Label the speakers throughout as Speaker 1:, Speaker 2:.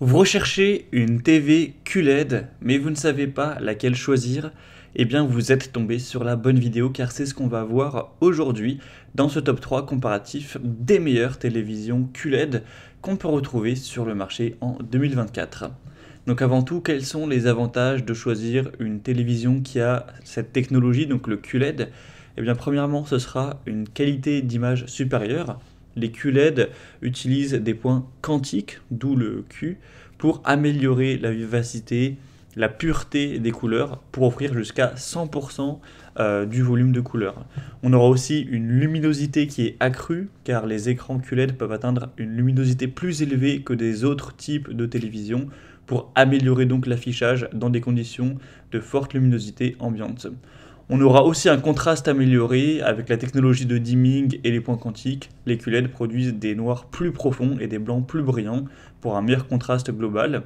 Speaker 1: Vous recherchez une TV QLED, mais vous ne savez pas laquelle choisir Eh bien, vous êtes tombé sur la bonne vidéo car c'est ce qu'on va voir aujourd'hui dans ce top 3 comparatif des meilleures télévisions QLED qu'on peut retrouver sur le marché en 2024. Donc avant tout, quels sont les avantages de choisir une télévision qui a cette technologie, donc le QLED Eh bien, premièrement, ce sera une qualité d'image supérieure les QLED utilisent des points quantiques, d'où le Q, pour améliorer la vivacité, la pureté des couleurs, pour offrir jusqu'à 100% euh, du volume de couleurs. On aura aussi une luminosité qui est accrue, car les écrans QLED peuvent atteindre une luminosité plus élevée que des autres types de télévision, pour améliorer donc l'affichage dans des conditions de forte luminosité ambiante. On aura aussi un contraste amélioré avec la technologie de dimming et les points quantiques. Les QLED produisent des noirs plus profonds et des blancs plus brillants pour un meilleur contraste global.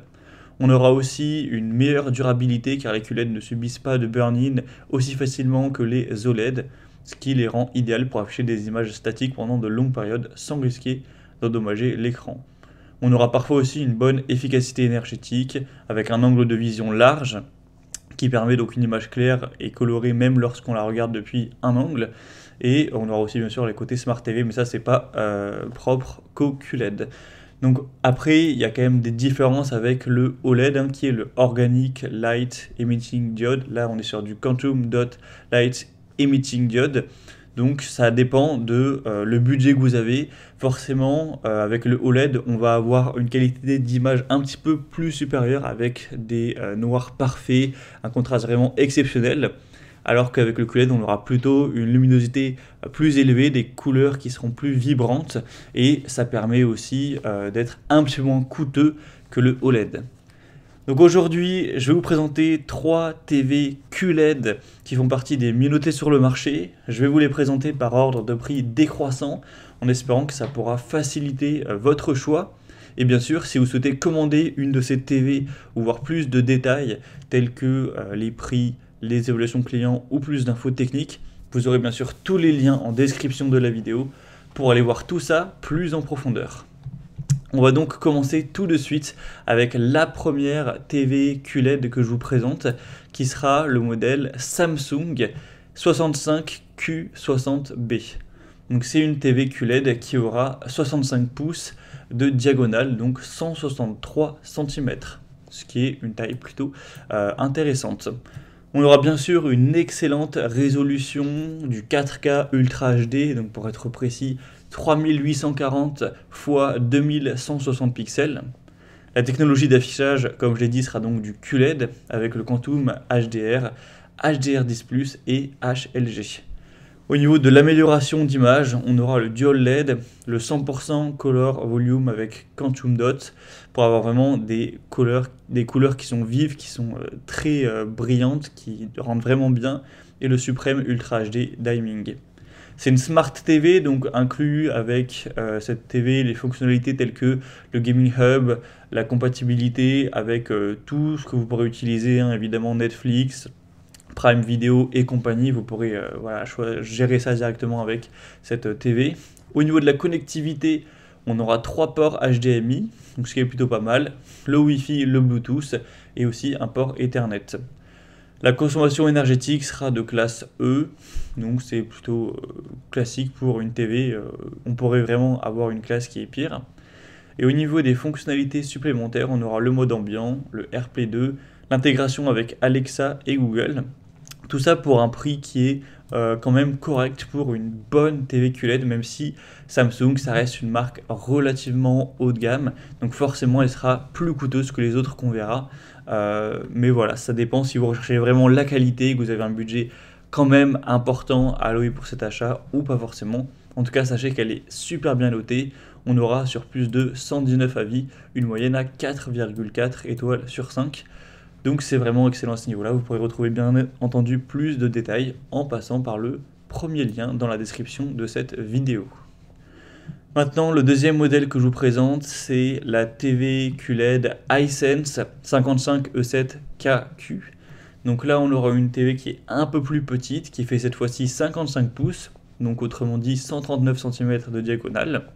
Speaker 1: On aura aussi une meilleure durabilité car les QLED ne subissent pas de burn-in aussi facilement que les OLED, ce qui les rend idéales pour afficher des images statiques pendant de longues périodes sans risquer d'endommager l'écran. On aura parfois aussi une bonne efficacité énergétique avec un angle de vision large qui permet donc une image claire et colorée même lorsqu'on la regarde depuis un angle. Et on aura aussi bien sûr les côtés Smart TV, mais ça c'est pas euh, propre qu'au QLED. Donc après, il y a quand même des différences avec le OLED, hein, qui est le Organic Light Emitting Diode. Là, on est sur du Quantum Dot Light Emitting Diode. Donc ça dépend de euh, le budget que vous avez. Forcément, euh, avec le OLED, on va avoir une qualité d'image un petit peu plus supérieure avec des euh, noirs parfaits, un contraste vraiment exceptionnel. Alors qu'avec le QLED, on aura plutôt une luminosité plus élevée, des couleurs qui seront plus vibrantes et ça permet aussi d'être un petit peu moins coûteux que le OLED. Donc aujourd'hui, je vais vous présenter trois TV QLED qui font partie des mieux sur le marché. Je vais vous les présenter par ordre de prix décroissant en espérant que ça pourra faciliter euh, votre choix. Et bien sûr, si vous souhaitez commander une de ces TV ou voir plus de détails tels que euh, les prix, les évaluations clients ou plus d'infos techniques, vous aurez bien sûr tous les liens en description de la vidéo pour aller voir tout ça plus en profondeur. On va donc commencer tout de suite avec la première TV QLED que je vous présente, qui sera le modèle Samsung 65Q60B. Donc c'est une TV QLED qui aura 65 pouces de diagonale, donc 163 cm, ce qui est une taille plutôt euh, intéressante. On aura bien sûr une excellente résolution du 4K Ultra HD, donc pour être précis, 3840 x 2160 pixels. La technologie d'affichage, comme je l'ai dit, sera donc du QLED avec le Quantum HDR, HDR10 ⁇ et HLG. Au niveau de l'amélioration d'image, on aura le Dual LED, le 100% Color Volume avec Quantum Dot pour avoir vraiment des couleurs, des couleurs qui sont vives, qui sont euh, très euh, brillantes, qui rendent vraiment bien, et le Supreme Ultra HD Diming. C'est une Smart TV, donc inclus avec euh, cette TV les fonctionnalités telles que le Gaming Hub, la compatibilité avec euh, tout ce que vous pourrez utiliser, hein, évidemment Netflix, Prime Video et compagnie. Vous pourrez euh, voilà, gérer ça directement avec cette TV. Au niveau de la connectivité, on aura trois ports HDMI, ce qui est plutôt pas mal, le Wi-Fi, le Bluetooth et aussi un port Ethernet. La consommation énergétique sera de classe E, donc c'est plutôt euh, classique pour une TV. Euh, on pourrait vraiment avoir une classe qui est pire. Et au niveau des fonctionnalités supplémentaires, on aura le mode ambiant, le rp 2, l'intégration avec Alexa et Google. Tout ça pour un prix qui est euh, quand même correct pour une bonne TV QLED, même si Samsung, ça reste une marque relativement haut de gamme. Donc forcément, elle sera plus coûteuse que les autres qu'on verra. Euh, mais voilà, ça dépend si vous recherchez vraiment la qualité, que vous avez un budget quand même important à allouer pour cet achat ou pas forcément. En tout cas, sachez qu'elle est super bien notée. On aura sur plus de 119 avis une moyenne à 4,4 étoiles sur 5. Donc c'est vraiment excellent à ce niveau-là. Vous pourrez retrouver bien entendu plus de détails en passant par le premier lien dans la description de cette vidéo. Maintenant, le deuxième modèle que je vous présente, c'est la TV QLED iSense 55E7KQ. E donc là, on aura une TV qui est un peu plus petite, qui fait cette fois-ci 55 pouces, donc autrement dit 139 cm de diagonale.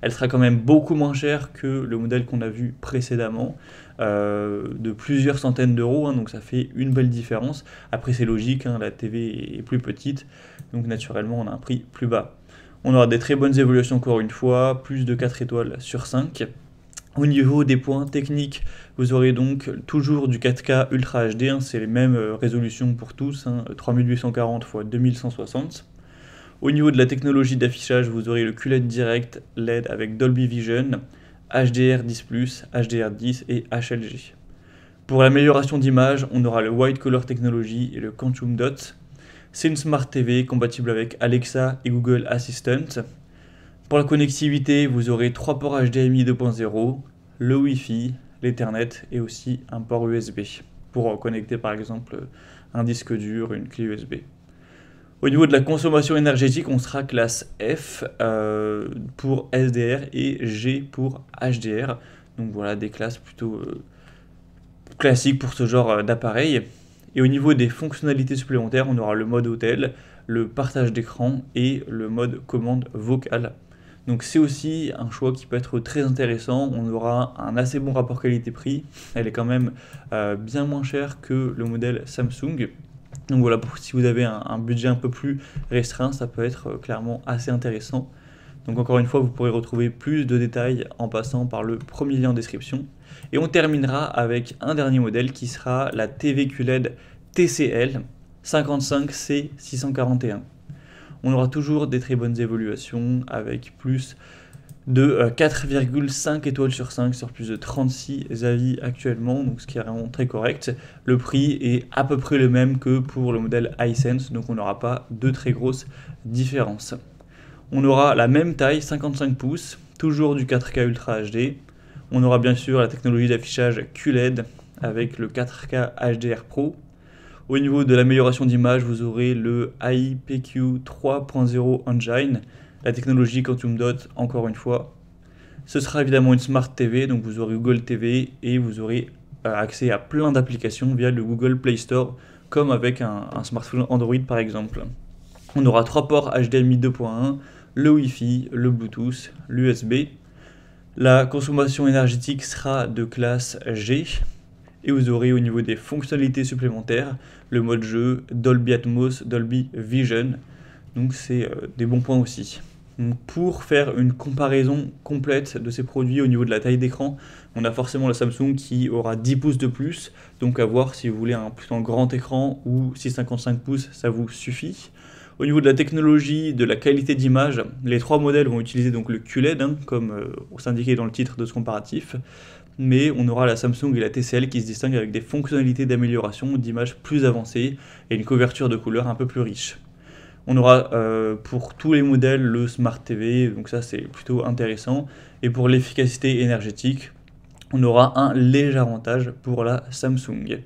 Speaker 1: Elle sera quand même beaucoup moins chère que le modèle qu'on a vu précédemment, euh, de plusieurs centaines d'euros, hein, donc ça fait une belle différence. Après, c'est logique, hein, la TV est plus petite, donc naturellement, on a un prix plus bas. On aura des très bonnes évolutions encore une fois, plus de 4 étoiles sur 5. Au niveau des points techniques, vous aurez donc toujours du 4K Ultra HD, hein, c'est les mêmes euh, résolutions pour tous, 3840 x 2160. Au niveau de la technologie d'affichage, vous aurez le QLED Direct LED avec Dolby Vision, HDR10+, HDR10 et HLG. Pour l'amélioration d'image, on aura le White Color Technology et le Quantum Dot, c'est une Smart TV compatible avec Alexa et Google Assistant. Pour la connectivité, vous aurez trois ports HDMI 2.0, le Wi-Fi, l'Ethernet et aussi un port USB pour connecter par exemple un disque dur, une clé USB. Au niveau de la consommation énergétique, on sera classe F euh, pour SDR et G pour HDR. Donc voilà des classes plutôt euh, classiques pour ce genre euh, d'appareil. Et au niveau des fonctionnalités supplémentaires, on aura le mode hôtel, le partage d'écran et le mode commande vocale. Donc c'est aussi un choix qui peut être très intéressant. On aura un assez bon rapport qualité-prix. Elle est quand même euh, bien moins chère que le modèle Samsung. Donc voilà, si vous avez un, budget un peu plus restreint, ça peut être euh, clairement assez intéressant. Donc encore une fois, vous pourrez retrouver plus de détails en passant par le premier lien en description. Et on terminera avec un dernier modèle qui sera la TVQ LED TCL 55C641. On aura toujours des très bonnes évaluations avec plus de 4,5 euh, étoiles sur 5 sur plus de 36 avis actuellement, donc ce qui est vraiment très correct. Le prix est à peu près le même que pour le modèle iSense, donc on n'aura pas de très grosses différences. On aura la même taille, 55 pouces, toujours du 4K Ultra HD. On aura bien sûr la technologie d'affichage QLED avec le 4K HDR Pro. Au niveau de l'amélioration d'image, vous aurez le AIPQ 3.0 Engine, la technologie Quantum Dot encore une fois. Ce sera évidemment une Smart TV, donc vous aurez Google TV et vous aurez euh, accès à plein d'applications via le Google Play Store, comme avec un, smartphone Android par exemple. On aura trois ports HDMI 2.1, le Wi-Fi, le Bluetooth, l'USB. La consommation énergétique sera de classe G et vous aurez au niveau des fonctionnalités supplémentaires le mode jeu Dolby Atmos, Dolby Vision. Donc c'est euh, des bons points aussi. pour faire une comparaison complète de ces produits au niveau de la taille d'écran, on a forcément la Samsung qui aura 10 pouces de plus, donc à voir si vous voulez un plus grand écran ou si 55 pouces ça vous suffit. Au niveau de la technologie, de la qualité d'image, les trois modèles vont utiliser donc le QLED, hein, comme euh, on s'indiquait dans le titre de ce comparatif, mais on aura la Samsung et la TCL qui se distinguent avec des fonctionnalités d'amélioration d'image plus avancées et une couverture de couleurs un peu plus riche. On aura euh, pour tous les modèles le Smart TV, donc ça c'est plutôt intéressant. Et pour l'efficacité énergétique, on aura un léger avantage pour la Samsung.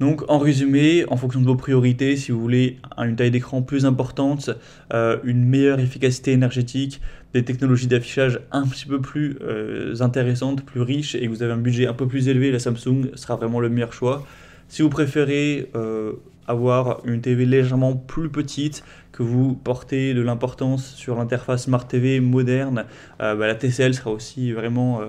Speaker 1: Donc en résumé, en fonction de vos priorités, si vous voulez une taille d'écran plus importante, euh, une meilleure efficacité énergétique, des technologies d'affichage un petit peu plus euh, intéressantes, plus riches, et vous avez un budget un peu plus élevé, la Samsung sera vraiment le meilleur choix. Si vous préférez euh, avoir une TV légèrement plus petite, que vous portez de l'importance sur l'interface Smart TV moderne, bah, la TCL sera aussi vraiment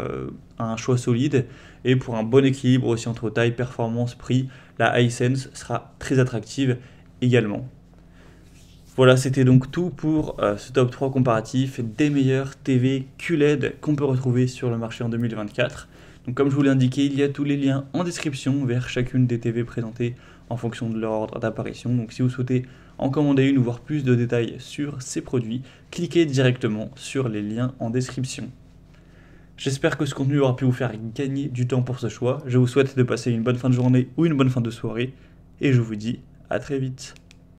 Speaker 1: un choix solide. Et pour un bon équilibre aussi entre taille, performance, prix, la Hisense sera très attractive également. Voilà, c'était donc tout pour euh, ce top 3 comparatif des meilleures TV QLED qu'on peut retrouver sur le marché en 2024. Donc comme je vous l'ai indiqué, il y a tous les liens en description vers chacune des TV présentées en fonction de leur ordre d'apparition. Donc si vous souhaitez en commander une ou voir plus de détails sur ces produits, cliquez directement sur les liens en description. J'espère que ce contenu aura pu vous faire gagner du temps pour ce choix. Je vous souhaite de passer une bonne fin de journée ou une bonne fin de soirée. Et je vous dis à très vite.